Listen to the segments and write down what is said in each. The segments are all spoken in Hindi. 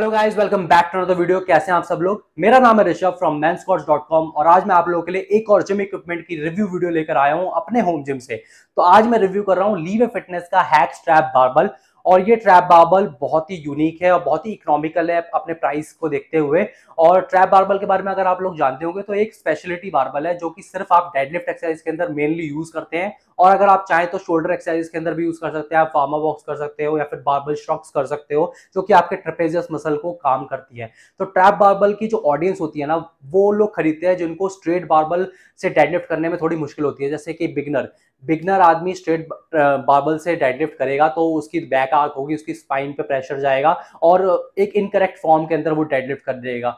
hello guys welcome back to another video कैसे हैं आप सब लोग मेरा नाम है ऋषभ फ्रॉम mansquats.com और आज मैं आप लोगों के लिए एक और जिम इक्विपमेंट की रिव्यू वीडियो लेकर आया हूं अपने होम जिम से तो आज मैं रिव्यू कर रहा हूं लीवे फिटनेस का हैक स्ट्रैप बारबल और ये ट्रैप बार्बल बहुत ही यूनिक है और बहुत ही इकोनॉमिकल है अपने प्राइस को देखते हुए और ट्रैप बार्बल के बारे में अगर आप लोग जानते होंगे तो एक स्पेशलिटी बार्बल है जो कि सिर्फ आप डेडलिफ्ट एक्सरसाइज के अंदर मेनली यूज करते हैं और अगर आप चाहें तो शोल्डर एक्सरसाइज के अंदर भी यूज कर सकते हैं आप फार्मा वॉक्स कर सकते हो या फिर बार्बल स्ट्रॉक्स कर सकते हो जो कि आपके ट्रपेजियस मसल को काम करती है तो ट्रैप बार्बल की जो ऑडियंस होती है ना वो लोग खरीदते हैं जिनको स्ट्रेट बार्बल से डेडलिफ्ट करने में थोड़ी मुश्किल होती है जैसे कि बिगनर बिगनर आदमी स्ट्रेट बार्बल से डेडलिफ्ट करेगा तो उसकी बैक बैक आर्क होगी उसकी स्पाइन पे प्रेशर जाएगा और एक इनकरेक्ट फॉर्म के अंदर वो डेडलिफ्ट कर देगा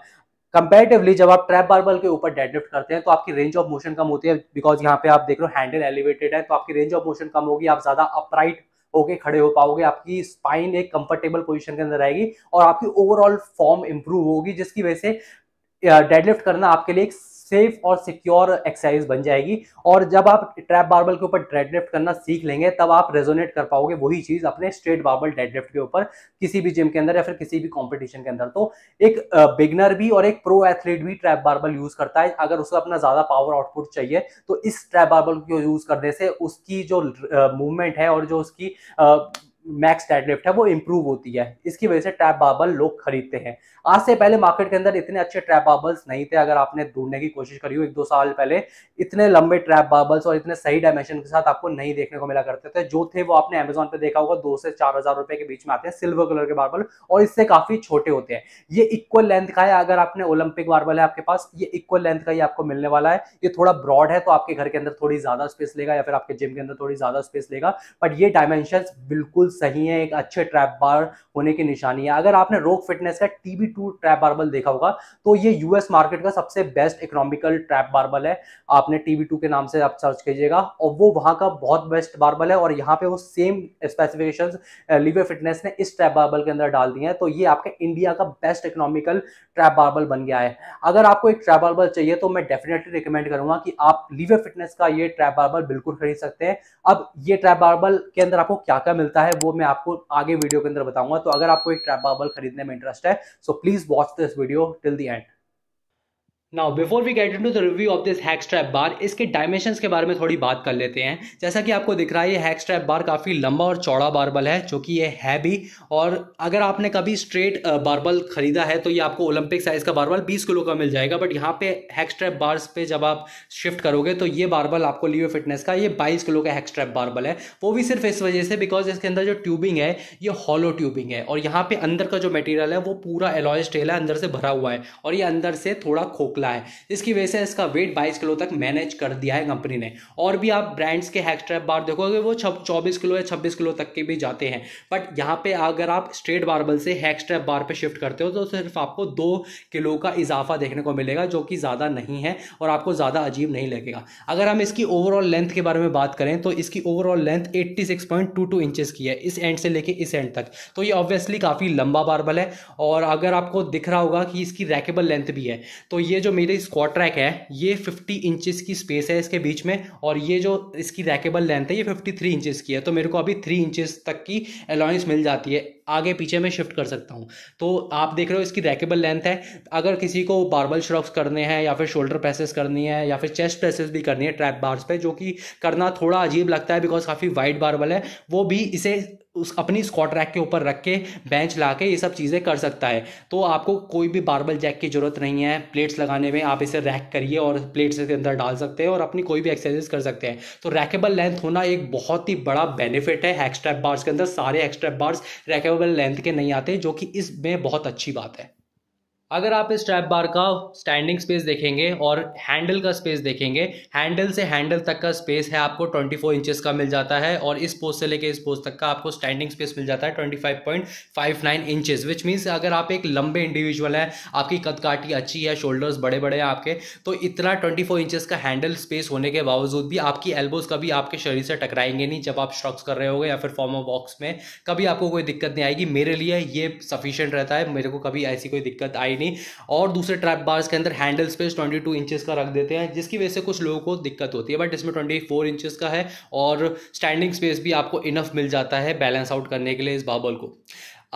कंपेरेटिवली जब आप ट्रैप बारबल के ऊपर डेडलिफ्ट करते हैं तो आपकी रेंज ऑफ मोशन कम होती है बिकॉज यहाँ पे आप देख रहे हो हैंडल एलिवेटेड है तो आपकी रेंज ऑफ मोशन कम होगी आप ज्यादा अपराइट होके खड़े हो पाओगे आपकी स्पाइन एक कंफर्टेबल पोजीशन के अंदर रहेगी और आपकी ओवरऑल फॉर्म इंप्रूव होगी जिसकी वजह से डेडलिफ्ट करना आपके लिए एक सेफ और सिक्योर एक्सरसाइज बन जाएगी और जब आप ट्रैप बार्बल के ऊपर डेडलिफ्ट करना सीख लेंगे तब आप रेजोनेट कर पाओगे वही चीज अपने स्ट्रेट बार्बल डेडलिफ्ट के ऊपर किसी भी जिम के अंदर या फिर किसी भी कॉम्पिटिशन के अंदर तो एक बिगनर भी और एक प्रो एथलीट भी ट्रैप बार्बल यूज करता है अगर उसको अपना ज्यादा पावर आउटपुट चाहिए तो इस ट्रैप बार्बल को यूज करने से उसकी जो मूवमेंट है और जो उसकी मैक्स डेडलिफ्ट है वो इम्प्रूव होती है इसकी वजह से ट्रैप बाबल लोग खरीदते हैं आज से पहले मार्केट के अंदर इतने अच्छे ट्रैप बाबल्स नहीं थे अगर आपने ढूंढने की कोशिश करी हो एक दो साल पहले इतने लंबे ट्रैप बाबल्स और इतने सही डायमेंशन के साथ आपको नहीं देखने को मिला करते थे जो थे वो आपने अमेजोन पर देखा होगा दो से चार हजार रुपए के बीच में आते हैं सिल्वर कलर के बार्बल और इससे काफी छोटे होते हैं ये इक्वल लेंथ का है अगर आपने ओलंपिक बार्बल है आपके पास ये इक्वल लेंथ का ही आपको मिलने वाला है ये थोड़ा ब्रॉड है तो आपके घर के अंदर थोड़ी ज्यादा स्पेस लेगा या फिर आपके जिम के अंदर थोड़ी ज्यादा स्पेस लेगा बट ये डायमेंशन बिल्कुल सही है एक अच्छे ट्रैप बार होने की निशानी है अगर आपने रोक फिटनेस का टीबी टू ट्रैप बार्बल देखा होगा तो ये यूएस मार्केट का सबसे बेस्ट इकोनॉमिकल ट्रैप बार्बल है आपने टीबी टू के नाम से आप सर्च कीजिएगा और वो वहाँ का बहुत बेस्ट बार्बल है और यहाँ पे वो सेम स्पेसिफिकेशन लिवे फिटनेस ने इस ट्रैप बार्बल के अंदर डाल दिए हैं तो ये आपके इंडिया का बेस्ट इकोनॉमिकल ट्रैप बार्बल बन गया है अगर आपको एक ट्रैप बार्बल चाहिए तो मैं डेफिनेटली रिकमेंड करूंगा कि आप लिवे फिटनेस का ये ट्रैप बार्बल बिल्कुल खरीद सकते हैं अब ये ट्रैप बार्बल के अंदर आपको क्या क्या मिलता है वो मैं आपको आगे वीडियो के अंदर बताऊंगा तो अगर आपको एक ट्रैप बाबल खरीदने में इंटरेस्ट है so please watch this video till the end now before we get into the review of this hex trap bar इसके डायमेंशन के बारे में थोड़ी बात कर लेते हैं जैसा कि आपको दिख रहा है ये हैक स्ट्रैप बार काफ़ी लंबा और चौड़ा बारबल है जो कि ये है भी और अगर आपने कभी स्ट्रेट बारबल खरीदा है तो ये आपको ओलंपिक साइज़ का बारबल 20 किलो का मिल जाएगा बट यहाँ पे हैक स्ट्रैप बार्स पे जब आप शिफ्ट करोगे तो ये बारबल आपको लियो फिटनेस का ये बाईस किलो का हैक स्ट्रैप बारबल है वो भी सिर्फ इस वजह से बिकॉज इसके अंदर जो ट्यूबिंग है ये हॉलो ट्यूबिंग है और यहाँ पे अंदर का जो मटेरियल है वो पूरा एलॉय स्टेल है अंदर से भरा हुआ है और ये अंदर से थोड़ा खोखला खुला है जिसकी वजह से इसका वेट बाईस किलो तक मैनेज कर दिया है कंपनी ने और भी आप ब्रांड्स के हैक्स्ट्रैप बार देखोगे वो चौबीस किलो या छब्बीस किलो तक के भी जाते हैं बट यहाँ पे अगर आप स्ट्रेट बारबल से हैक्स्ट्रैप बार पर शिफ्ट करते हो तो सिर्फ आपको दो किलो का इजाफा देखने को मिलेगा जो कि ज़्यादा नहीं है और आपको ज़्यादा अजीब नहीं लगेगा अगर हम इसकी ओवरऑल लेंथ के बारे में बात करें तो इसकी ओवरऑल लेंथ 86.22 इंचेस की है इस एंड से लेके इस एंड तक तो ये ऑब्वियसली काफ़ी लंबा बारबल है और अगर आपको दिख रहा होगा कि इसकी रैकेबल लेंथ भी है तो ये जो मेरे इस ट्रैक है ये 50 इंचेस की स्पेस है इसके बीच में और ये जो इसकी रैकेबल लेंथ है ये 53 इंचेस की है तो मेरे को अभी 3 इंचेस तक की अलाउंस मिल जाती है आगे पीछे मैं शिफ्ट कर सकता हूँ तो आप देख रहे हो इसकी रैकेबल लेंथ है अगर किसी को बार्बल श्रॉक्स करने हैं या फिर शोल्डर प्रेसेस करनी है या फिर चेस्ट प्रेसेस भी करनी है ट्रैप बार्स पे जो कि करना थोड़ा अजीब लगता है बिकॉज काफ़ी वाइड बार्बल है वो भी इसे उस अपनी स्कॉट रैक के ऊपर रख के बेंच ला के ये सब चीज़ें कर सकता है तो आपको कोई भी बारबल जैक की ज़रूरत नहीं है प्लेट्स लगाने में आप इसे रैक करिए और प्लेट्स इसके अंदर डाल सकते हैं और अपनी कोई भी एक्सरसाइज कर सकते हैं तो रैकेबल लेंथ होना एक बहुत ही बड़ा बेनिफिट है एक्स्ट्रैप बार्स के अंदर सारे एक्स्ट्रैप बार्स रैकेबल लेंथ के नहीं आते जो कि इसमें बहुत अच्छी बात है अगर आप इस ट्रैप बार का स्टैंडिंग स्पेस देखेंगे और हैंडल का स्पेस देखेंगे हैंडल से हैंडल तक का स्पेस है आपको 24 इंचेस का मिल जाता है और इस पोस्ट से लेके इस पोस्ट तक का आपको स्टैंडिंग स्पेस मिल जाता है 25.59 इंचेस विच मीन्स अगर आप एक लंबे इंडिविजुअल हैं आपकी कदकाठी अच्छी है शोल्डर्स बड़े बड़े हैं आपके तो इतना ट्वेंटी इंचेस का हैंडल स्पेस होने के बावजूद भी आपकी एल्बोज कभी आपके शरीर से टकराएंगे नहीं जब आप स्ट्रक्स कर रहे हो या फिर फॉर्म ऑफ वॉक्स में कभी आपको कोई दिक्कत नहीं आएगी मेरे लिए ये सफिशियंट रहता है मेरे को कभी ऐसी कोई दिक्कत आई नहीं और दूसरे ट्रैप बार्स के अंदर handle space twenty two inches का रख देते हैं जिसकी वजह से कुछ लोगों को दिक्कत होती है बट इसमें ट्वेंटी फोर इंचज़ का है और स्टैंडिंग स्पेस भी आपको इनफ मिल जाता है बैलेंस आउट करने के लिए इस बाबल को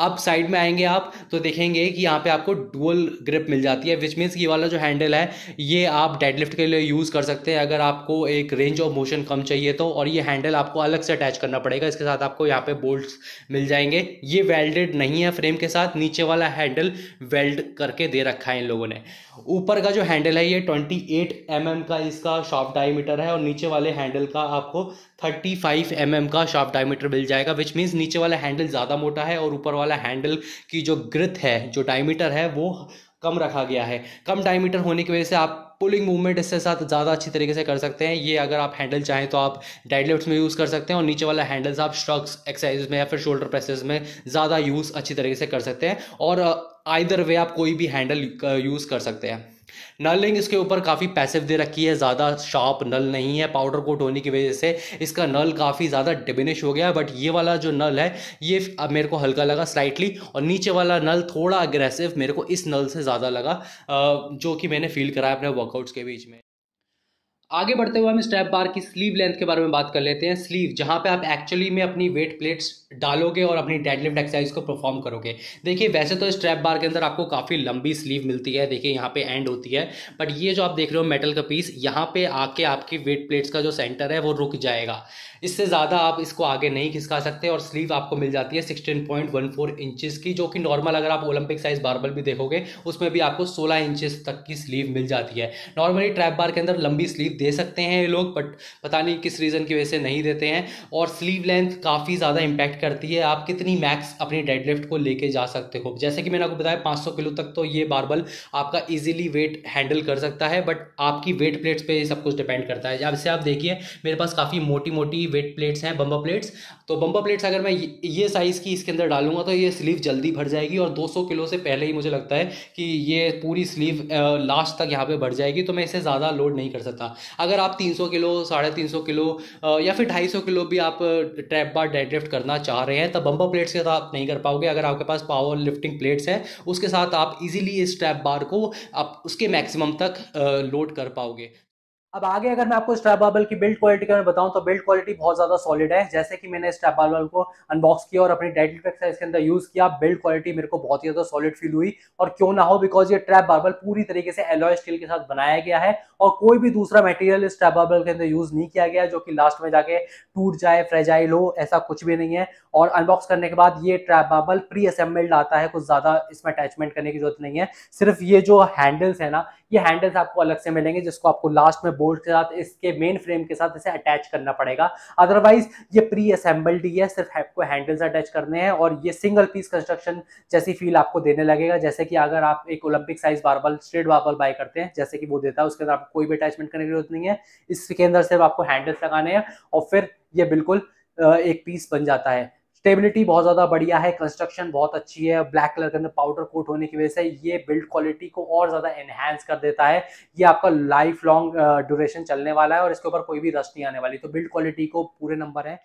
अब साइड में आएंगे आप तो देखेंगे कि यहाँ पे आपको डुअल ग्रिप मिल जाती है विच मीन्स ये वाला जो हैंडल है ये आप डेडलिफ्ट के लिए यूज़ कर सकते हैं अगर आपको एक रेंज ऑफ मोशन कम चाहिए तो और ये हैंडल आपको अलग से अटैच करना पड़ेगा इसके साथ आपको यहाँ पे बोल्ट्स मिल जाएंगे ये वेल्डेड नहीं है फ्रेम के साथ नीचे वाला हैंडल वेल्ड करके दे रखा है इन लोगों ने ऊपर का जो हैंडल है ये ट्वेंटी एट mm का इसका शॉप डायमीटर है और नीचे वाले हैंडल का आपको थर्टी फाइव mm का शॉप डायमीटर मिल जाएगा विच मीन्स नीचे वाला हैंडल ज़्यादा मोटा है और ऊपर वाला वाला हैंडल की जो ग्रिथ है जो डायमीटर है वो कम रखा गया है कम डायमीटर होने की वजह से आप पुलिंग मूवमेंट इसके साथ ज़्यादा अच्छी तरीके से कर सकते हैं ये अगर आप हैंडल चाहें तो आप डेडलिफ्ट्स में यूज़ कर सकते हैं और नीचे वाला हैंडल्स आप स्ट्रक्स एक्सरसाइज में या फिर शोल्डर प्रेसेस में ज़्यादा यूज़ अच्छी तरीके से कर सकते हैं और आइदर वे आप कोई भी हैंडल यूज़ कर सकते हैं नलिंग इसके ऊपर काफ़ी पैसिव दे रखी है ज़्यादा शार्प नल नहीं है पाउडर कोट होने की वजह से इसका नल काफ़ी ज़्यादा डिमिनिश हो गया बट ये वाला जो नल है ये अब मेरे को हल्का लगा स्लाइटली और नीचे वाला नल थोड़ा अग्रेसिव मेरे को इस नल से ज़्यादा लगा जो कि मैंने फील करा है अपने वर्कआउट्स के बीच में आगे बढ़ते हुए हम स्टेप बार की स्लीव लेंथ के बारे में बात कर लेते हैं स्लीव जहाँ पे आप एक्चुअली में अपनी वेट प्लेट्स डालोगे और अपनी डेडलिफ्ट एक्सरसाइज को परफॉर्म करोगे देखिए वैसे तो स्ट्रैप बार के अंदर आपको काफ़ी लंबी स्लीव मिलती है देखिए यहाँ पे एंड होती है बट ये जो आप देख रहे हो मेटल का पीस यहाँ पे आके आपकी वेट प्लेट्स का जो सेंटर है वो रुक जाएगा इससे ज़्यादा आप इसको आगे नहीं खिसका सकते और स्लीव आपको मिल जाती है sixteen point one four inches की जो कि नॉर्मल अगर आप ओलंपिक साइज बारबल भी देखोगे उसमें भी आपको सोलह इंचज़ तक की स्लीव मिल जाती है नॉर्मली ट्रैप बार के अंदर लंबी स्लीव दे सकते हैं ये लोग बट पता नहीं किस रीज़न की वजह से नहीं देते हैं और स्लीव लेंथ काफ़ी ज़्यादा इंपैक्ट करती है आप कितनी मैक्स अपनी डेडलिफ्ट को लेके जा सकते हो जैसे कि मैंने आपको बताया सौ किलो तक तो ये बारबल आपका ईजिली वेट हैंडल कर सकता है बट आपकी वेट प्लेट्स पर सब कुछ डिपेंड करता है जैसे आप देखिए मेरे पास काफ़ी मोटी मोटी वेट प्लेट्स हैं बम्बा प्लेट्स तो बम्बा प्लेट्स अगर मैं ये साइज़ की इसके अंदर डालूंगा तो ये स्लीव जल्दी भर जाएगी और 200 किलो से पहले ही मुझे लगता है कि ये पूरी स्लीव लास्ट तक यहाँ पे बढ़ जाएगी तो मैं इसे ज़्यादा लोड नहीं कर सकता अगर आप 300 किलो साढ़े तीन किलो या फिर 250 किलो भी आप ट्रैप बार डेड करना चाह रहे हैं तो बम्पर प्लेट्स के साथ आप नहीं कर पाओगे अगर आपके पास पावर लिफ्टिंग प्लेट्स हैं उसके साथ आप इजीली इस ट्रैप बार को आप उसके मैक्सिमम तक लोड कर पाओगे अब आगे अगर मैं आपको स्ट्रैप बार्बल की बिल्ड क्वालिटी के बारे में बताऊं तो बिल्ड क्वालिटी बहुत ज्यादा सॉलिड है जैसे कि मैंने स्ट्रैप बार्बल को अनबॉक्स किया और अपनी टाइटल एक्सरसाइज के अंदर यूज किया बिल्ड क्वालिटी मेरे को बहुत ही ज्यादा सॉलिड फील हुई और क्यों ना हो बिकॉज ये ट्रैप बार्बल पूरी तरीके से एलॉय स्टील के साथ बनाया गया है और कोई भी दूसरा मेटेरियल स्ट्रैप बार्बल के अंदर यूज नहीं किया गया जो कि लास्ट में जाके टूट जाए फ्रेजाइल हो ऐसा कुछ भी नहीं है और अनबॉक्स करने के बाद ये ट्रैप बार्बल प्री असेंबल्ड आता है कुछ ज्यादा इसमें अटैचमेंट करने की जरूरत नहीं है सिर्फ ये जो हैंडल्स है ना ये हैंडल्स आपको अलग से मिलेंगे जिसको आपको लास्ट में बोर्ड के साथ इसके मेन फ्रेम के साथ इसे अटैच करना पड़ेगा अदरवाइज ये प्री असेंबल्ड ही है सिर्फ आपको हैंडल्स अटैच करने हैं और ये सिंगल पीस कंस्ट्रक्शन जैसी फील आपको देने लगेगा जैसे कि अगर आप एक Olympic size barbell straight barbell buy करते हैं जैसे कि वो देता है उसके अंदर आपको कोई भी अटैचमेंट करने की जरूरत नहीं है इसके अंदर सिर्फ आपको हैंडल्स लगाने हैं और फिर ये बिल्कुल एक पीस बन जाता है स्टेबिलिटी बहुत ज़्यादा बढ़िया है कंस्ट्रक्शन बहुत अच्छी है ब्लैक कलर के अंदर पाउडर कोट होने की वजह से ये बिल्ड क्वालिटी को और ज़्यादा एनहेंस कर देता है ये आपका लाइफ लॉन्ग ड्यूरेशन चलने वाला है और इसके ऊपर कोई भी रस्ट नहीं आने वाली तो बिल्ड क्वालिटी को पूरे नंबर है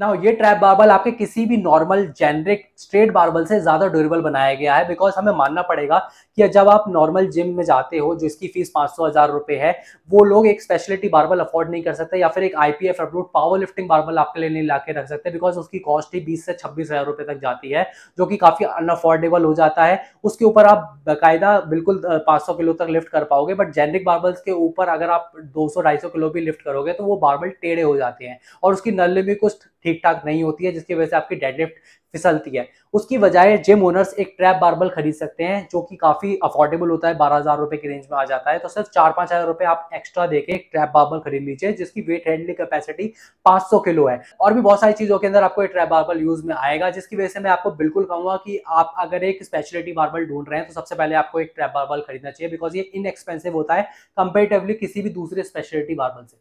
ना हो ये ट्रैप बारबल आपके किसी भी नॉर्मल जेनरिक स्ट्रेट बारबल से ज़्यादा ड्यूरेबल बनाया गया है बिकॉज हमें मानना पड़ेगा कि जब आप नॉर्मल जिम में जाते हो जो इसकी फीस पांच सौ हज़ार रुपए है वो लोग एक स्पेशलिटी बारबल अफोर्ड नहीं कर सकते या फिर एक IPF approve power lifting barbell आपके लिए नहीं ला के रख सकते बिकॉज उसकी कॉस्ट ही बीस से छब्बीस हज़ार रुपए तक जाती है जो कि काफ़ी अनअफोर्डेबल हो जाता है उसके ऊपर आप बाकायदा बिल्कुल पांच सौ किलो तक लिफ्ट कर पाओगे बट जेनरिक बारबल्स के ऊपर अगर आप दो सौ ढाई सौ किलो भी लिफ्ट करोगे तो वो बारबल टेढ़े हो जाते हैं और उसकी नल भी कुछ ठीक ठाक नहीं होती है जिसकी वजह से आपकी डेडलिफ्ट फिसलती है उसकी बजाय जिम ओनर्स एक ट्रैप बारबल खरीद सकते हैं जो कि काफी अफोर्डेबल होता है बारह हजार रुपए की रेंज में आ जाता है तो सिर्फ चार पांच हजार रुपए आप एक्स्ट्रा देके एक ट्रैप बारबल खरीद लीजिए जिसकी वेट हैंडलिंग कैपेसिटी 500 किलो है और भी बहुत सारी चीजों के अंदर आपको ट्रैप बारबल यूज में आएगा जिसकी वजह से मैं आपको बिल्कुल कहूंगा कि आप अगर एक स्पेशलिटी बारबल ढूंढ रहे हैं तो सबसे पहले आपको एक ट्रैप बारबल खरीदना चाहिए बिकॉज ये इनएक्सपेंसिव होता है कंपेरेटिवली किसी भी दूसरे स्पेशलिटी बारबल से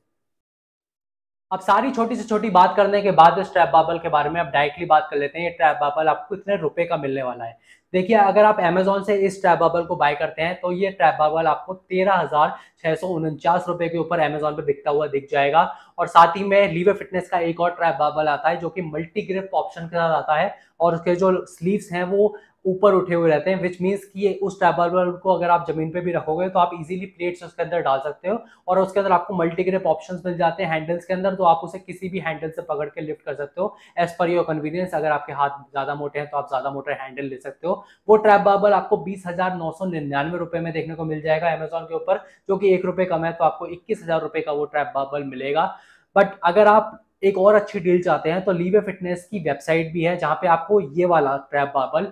अब सारी छोटी से छोटी बात करने के बाद इस ट्रैप बाबल के बारे में आप डायरेक्टली बात कर लेते हैं ये ट्रैप बाबल आपको इतने रुपए का मिलने वाला है देखिए अगर आप अमेजोन से इस ट्रैप बाबल को बाय करते हैं तो ये ट्रैप बाबल आपको तेरह हजार छह सौ उनचास रुपए के ऊपर अमेजोन पे बिकता हुआ दिख जाएगा और साथ ही में लीवे फिटनेस का एक और ट्रैप बाबल आता है जो कि मल्टीग्रिप ऑप्शन के साथ आता है और उसके जो स्लीव्स हैं वो ऊपर उठे हुए रहते हैं विच मीन्स कि ये उस टेबल बल्ब को अगर आप जमीन पे भी रखोगे तो आप इजीली प्लेट्स उसके अंदर डाल सकते हो और उसके अंदर आपको मल्टी ग्रेप ऑप्शन मिल जाते हैं हैंडल्स के अंदर तो आप उसे किसी भी हैंडल से पकड़ के लिफ्ट कर सकते हो एज पर योर कन्वीनियंस अगर आपके हाथ ज्यादा मोटे हैं तो आप ज्यादा मोटे हैंडल ले सकते हो वो ट्रैप बाबल आपको बीस हजार नौ सौ निन्यानवे रुपए में देखने को मिल जाएगा अमेजोन के ऊपर जो कि एक रुपए कम है तो आपको इक्कीस हजार रुपए का वो ट्रैप बाबल मिलेगा बट अगर आप एक और अच्छी डील चाहते हैं तो लीवे फिटनेस की वेबसाइट भी है जहाँ पे आपको ये वाला ट्रैप बाबल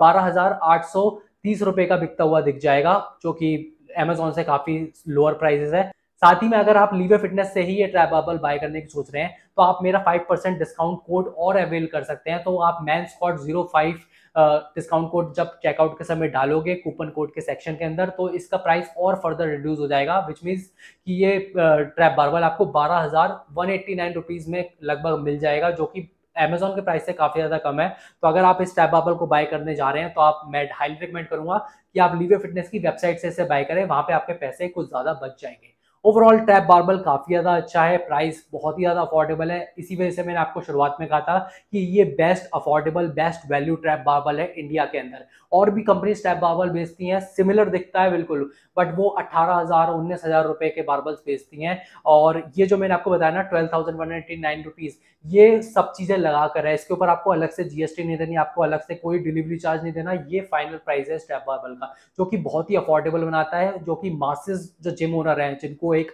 बारह हजार आठ सौ तीस रुपए का बिकता हुआ दिख जाएगा जो कि अमेजोन से काफी लोअर प्राइजेस है साथ ही में अगर आप लीवे फिटनेस से ही ये ट्रैप बाबल बाय करने की सोच रहे हैं तो आप मेरा फाइव परसेंट डिस्काउंट कोड और अवेल कर सकते हैं तो आप मैन स्कॉट जीरो फाइव डिस्काउंट कोड जब चेकआउट के समय डालोगे कूपन कोड के सेक्शन के अंदर तो इसका प्राइस और फर्दर रिड्यूस हो जाएगा विच मीन्स कि ये ट्रैप बारबल आपको बारह हज़ार वन एट्टी नाइन रुपीज़ में लगभग मिल जाएगा जो कि अमेजोन के प्राइस से काफ़ी ज़्यादा कम है तो अगर आप इस टैप बाबल को बाय करने जा रहे हैं तो आप मैं हाईली रिकमेंड करूँगा कि आप लीवे फिटनेस की वेबसाइट से इसे बाय करें वहाँ पे आपके पैसे कुछ ज़्यादा बच जाएंगे ओवरऑल टैप बारबल काफ़ी ज़्यादा अच्छा है प्राइस बहुत ही ज़्यादा अफोर्डेबल है इसी वजह से मैंने आपको शुरुआत में कहा था कि ये best affordable best value trap barbell है इंडिया के अंदर और भी कंपनीज टैप बारबल बेचती हैं सिमिलर दिखता है बिल्कुल बट वो अट्ठारह हज़ार उन्नीस हज़ार रुपये के बारबल्स बेचती हैं और ये जो मैंने आपको बताया ना twelve thousand one nine rupees ये सब चीज़ें लगा कर है इसके ऊपर आपको अलग से जीएसटी नहीं देनी आपको अलग से कोई डिलीवरी चार्ज नहीं देना ये फाइनल प्राइस है स्टैप बारबल का जो कि बहुत ही अफोर्डेबल बनाता है जो कि मासेज जो जिम ओनर हैं जिनको एक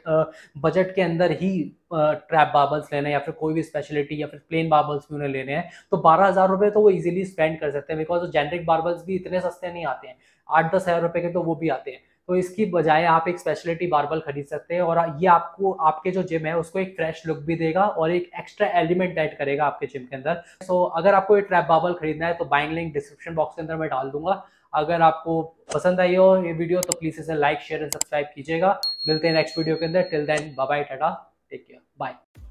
बजट के अंदर ही ट्रैप बाबल्स लेने या फिर कोई भी स्पेशलिटी या फिर प्लेन बाबल्स भी उन्हें लेने हैं तो बारह हज़ार रुपये तो वो इजीली स्पेंड कर सकते हैं बिकॉज जेनरिक बार्बल्स भी इतने सस्ते नहीं आते हैं आठ दस हज़ार रुपये के तो वो भी आते हैं तो इसकी बजाय आप एक स्पेशलिटी बारबल खरीद सकते हैं और ये आपको आपके जो जिम है उसको एक फ्रेश लुक भी देगा और एक एक्स्ट्रा एलिमेंट ऐड करेगा आपके जिम के अंदर सो so, अगर आपको ये ट्रैप बाबल खरीदना है तो बाइंग लिंक डिस्क्रिप्शन बॉक्स के अंदर मैं डाल दूंगा अगर आपको पसंद आई हो ये वीडियो तो प्लीज़ इसे लाइक शेयर एंड सब्सक्राइब कीजिएगा मिलते हैं नेक्स्ट वीडियो के अंदर till then bye tata take care bye